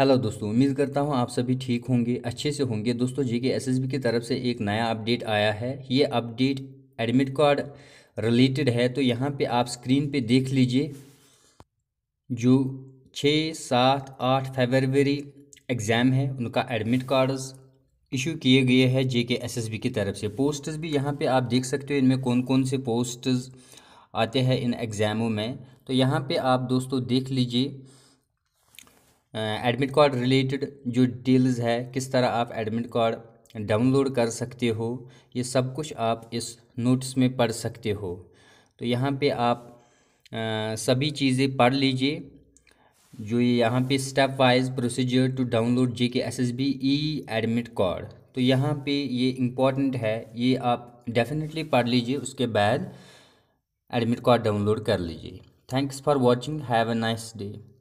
hello दोस्तों उम्मीद करता हूँ आप सभी ठीक होंगे अच्छे से होंगे दोस्तों जी के एस की तरफ से एक नया अपडेट आया है ये अपडेट एडमिट कार्ड रिलेटेड है तो यहाँ पे आप स्क्रीन पे देख लीजिए जो छः सात आठ फरवरी एग्ज़ाम है उनका एडमिट कार्ड्स इशू किए गए हैं जे के एस एस बी की तरफ से पोस्टर्स भी यहाँ पर आप देख सकते हो इनमें कौन कौन से पोस्टर्स आते हैं इन एग्ज़ामों में तो यहाँ पर आप दोस्तों देख लीजिए एडमिट कार्ड रिलेटेड जो डिटेल्स है किस तरह आप एडमिट कार्ड डाउनलोड कर सकते हो ये सब कुछ आप इस नोट्स में पढ़ सकते हो तो यहाँ पे आप आ, सभी चीज़ें पढ़ लीजिए जो ये यहाँ पे step wise procedure to download J K S S B E admit card तो यहाँ पे ये इम्पॉर्टेंट है ये आप डेफिनेटली पढ़ लीजिए उसके बाद एडमिट कार्ड डाउनलोड कर लीजिए thanks for watching have a nice day